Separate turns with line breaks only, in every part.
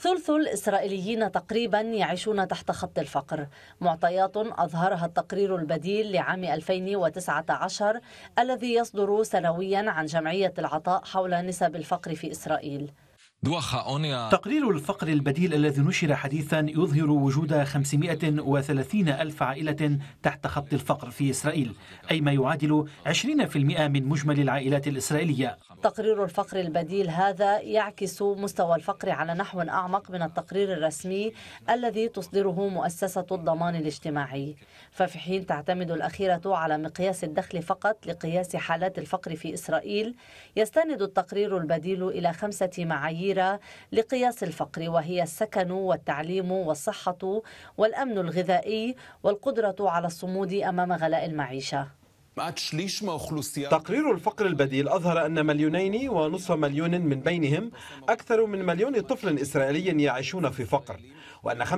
ثلث الإسرائيليين تقريبا يعيشون تحت خط الفقر معطيات أظهرها التقرير البديل لعام 2019 الذي يصدر سنويا عن جمعية العطاء حول نسب الفقر في إسرائيل
تقرير الفقر البديل الذي نشر حديثا يظهر وجود 530 ألف عائلة تحت خط الفقر في إسرائيل أي ما يعادل 20% من مجمل العائلات الإسرائيلية
تقرير الفقر البديل هذا يعكس مستوى الفقر على نحو أعمق من التقرير الرسمي الذي تصدره مؤسسة الضمان الاجتماعي ففي حين تعتمد الأخيرة على مقياس الدخل فقط لقياس حالات الفقر في إسرائيل يستند التقرير البديل إلى خمسة معايير كبيرة لقياس الفقر وهي السكن والتعليم والصحة والأمن الغذائي والقدرة على الصمود أمام غلاء المعيشة
تقرير الفقر البديل أظهر أن مليونين ونصف مليون من بينهم أكثر من مليون طفل إسرائيلي يعيشون في فقر وأن 75%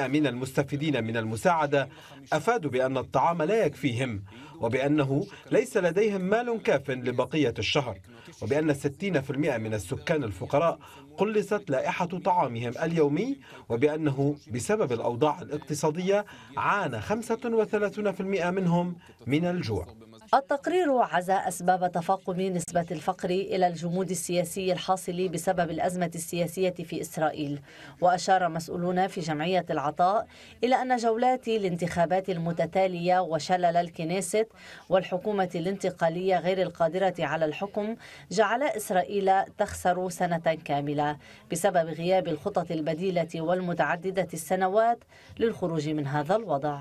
من المستفيدين من المساعدة أفادوا بأن الطعام لا يكفيهم وبأنه ليس لديهم مال كاف لبقية الشهر وبأن 60% من السكان الفقراء قلصت لائحة طعامهم اليومي وبأنه بسبب الأوضاع الاقتصادية عانى 35% منهم من الجوع
التقرير عزى أسباب تفاقم نسبة الفقر إلى الجمود السياسي الحاصل بسبب الأزمة السياسية في إسرائيل وأشار مسؤولون في جمعية العطاء إلى أن جولات الانتخابات المتتالية وشلل الكنيست والحكومة الانتقالية غير القادرة على الحكم جعل إسرائيل تخسر سنة كاملة بسبب غياب الخطط البديلة والمتعددة السنوات للخروج من هذا الوضع